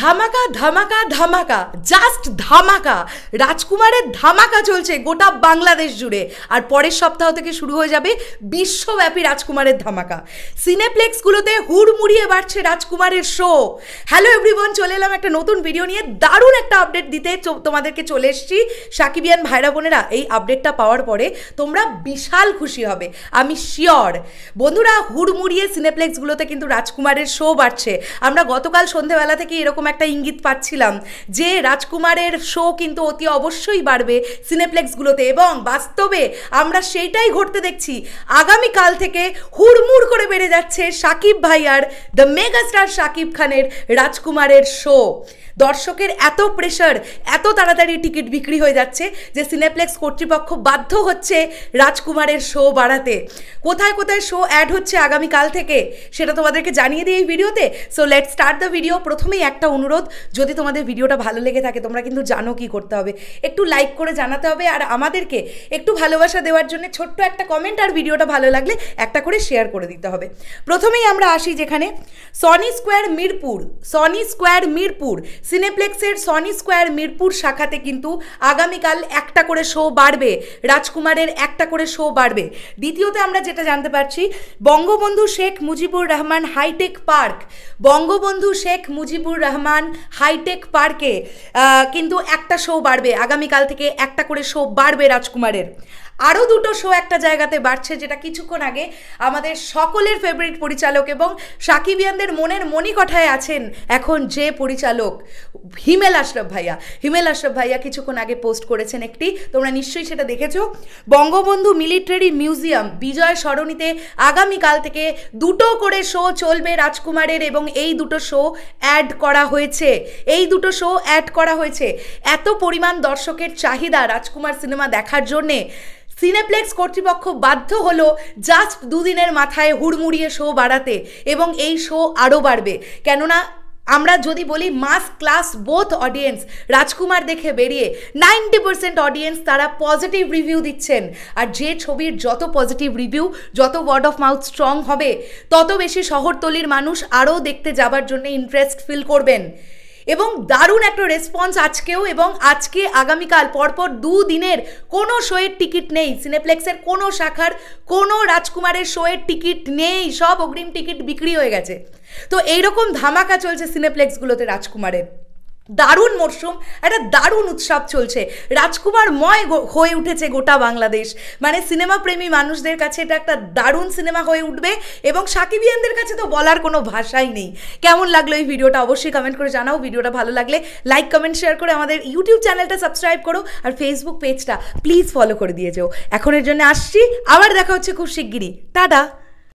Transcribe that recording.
ধামাকা ধামাকা ধামাকা জাস্ট ধামাকা রাজকুমারের ধামাকা চলছে গোটা বাংলাদেশ জুড়ে আর পরের সপ্তাহ থেকে শুরু হয়ে যাবে বিশ্বব্যাপী রাজকুমারের ধামাকা সিনেপ্লেক্সগুলোতে হুড়মুড়িয়ে বাড়ছে রাজকুমারের শো হ্যালো এভরিওয়ান চলে এলাম একটা নতুন ভিডিও নিয়ে দারুণ একটা আপডেট দিতে তোমাদেরকে চলে এসছি সাকিবিয়ান ভাইরা বোনেরা এই আপডেটটা পাওয়ার পরে তোমরা বিশাল খুশি হবে আমি শিওর বন্ধুরা হুড়মুড়িয়ে সিনেপ্লেক্সগুলোতে কিন্তু রাজকুমারের শো বাড়ছে আমরা গতকাল সন্ধেবেলা থেকে এরকম এরকম একটা ইঙ্গিত পাচ্ছিলাম যে রাজকুমারের শো কিন্তু অতি অবশ্যই বাড়বে সিনেপ্লেক্সগুলোতে এবং বাস্তবে আমরা সেইটাই ঘটতে দেখছি আগামীকাল থেকে হুড়মুড় করে বেড়ে যাচ্ছে সাকিব ভাইয়ার দ্য মেগাস্টার সাকিব খানের রাজকুমারের শো দর্শকের এত প্রেশার এত তাড়াতাড়ি টিকিট বিক্রি হয়ে যাচ্ছে যে সিনেপ্লেক্স কর্তৃপক্ষ বাধ্য হচ্ছে রাজকুমারের শো বাড়াতে কোথায় কোথায় শো অ্যাড হচ্ছে আগামীকাল থেকে সেটা তোমাদেরকে জানিয়ে দিই এই ভিডিওতে so let start the video প্রথমেই একটা অনুরোধ যদি তোমাদের ভিডিওটা ভালো লেগে থাকে তোমরা কিন্তু জানো কি করতে হবে একটু লাইক করে জানাতে হবে আর আমাদেরকে একটু ভালোবাসা দেওয়ার জন্য ছোট্ট একটা কমেন্ট আর ভিডিওটা ভালো লাগলে একটা করে শেয়ার করে দিতে হবে প্রথমেই আমরা আসি যেখানে Sony Square Mirpur Sony Square Mirpur সিনেপ্লেক্সের সনি স্কোয়ার মিরপুর শাখাতে কিন্তু আগামীকাল একটা করে শো বাড়বে রাজকুমারের একটা করে শো বাড়বে দ্বিতীয়তে আমরা যেটা জানতে পারছি Bangabandhu Sheikh Mujibur Rahman hitech park Bangabandhu Sheikh Mujibur Rahman hitech পার্কে কিন্তু একটা শো বাড়বে আগামীকাল থেকে একটা করে শো বাড়বে রাজকুমারের আরও দুটো শো একটা জায়গাতে বাড়ছে যেটা কিছুক্ষণ আগে আমাদের সকলের ফেভারিট পরিচালক এবং সাকিবিয়ানদের মনের মণিকঠায় আছেন এখন যে পরিচালক হিমেল আশরফ ভাইয়া হিমেল আশরফ ভাইয়া কিছুক্ষণ আগে পোস্ট করেছেন একটি তোমরা নিশ্চয়ই সেটা দেখেছো বঙ্গবন্ধু মিলিটারি মিউজিয়াম বিজয় সরণিতে আগামীকাল থেকে দুটো করে শো চলবে রাজকুমারের এবং এই দুটো শো অ্যাড করা হয়েছে এই দুটো শো অ্যাড করা হয়েছে এত পরিমাণ দর্শকের চাহিদা রাজকুমার সিনেমা দেখার জন্যে সিনেপ্লেক্স কর্তৃপক্ষ বাধ্য হলো জাস্ট দুদিনের মাথায় হুড়মুড়িয়ে শো বাড়াতে এবং এই শো আরও বাড়বে কেননা আমরা যদি বলি mass class both audience Rajkumar দেখে বেরিয়ে নাইনটি পার্সেন্ট অডিয়েন্স তারা পজিটিভ রিভিউ দিচ্ছেন আর যে ছবির যত পজিটিভ রিভিউ যত ওয়ার্ড অফ মাউথ স্ট্রং হবে তত বেশি শহরতলির মানুষ আরও দেখতে যাবার জন্য ইন্টারেস্ট ফিল করবেন এবং দারুণ একটা রেসপন্স আজকেও এবং আজকে আগামীকাল পরপর দুদিনের কোনো শোয়ের টিকিট নেই সিনেপ্লেক্সের কোনো শাখার কোনো রাজকুমারের শোয়ের টিকিট নেই সব অগ্রিম টিকিট বিক্রি হয়ে গেছে তো এইরকম ধামাকা চলছে সিনেপ্লেক্সগুলোতে রাজকুমারের দারুণ মরশুম একটা দারুণ উৎসব চলছে রাজকুমার ময় হয়ে উঠেছে গোটা বাংলাদেশ মানে সিনেমা প্রেমী মানুষদের কাছে এটা একটা দারুণ সিনেমা হয়ে উঠবে এবং সাকিবিয়ানদের কাছে তো বলার কোনো ভাষাই নেই কেমন লাগলো এই ভিডিওটা অবশ্যই কমেন্ট করে জানাও ভিডিওটা ভালো লাগলে লাইক কমেন্ট শেয়ার করে আমাদের ইউটিউব চ্যানেলটা সাবস্ক্রাইব করো আর ফেসবুক পেজটা প্লিজ ফলো করে দিয়ে যাও এখনের জন্য আসছি আবার দেখা হচ্ছে খুব শিগগিরই টাটা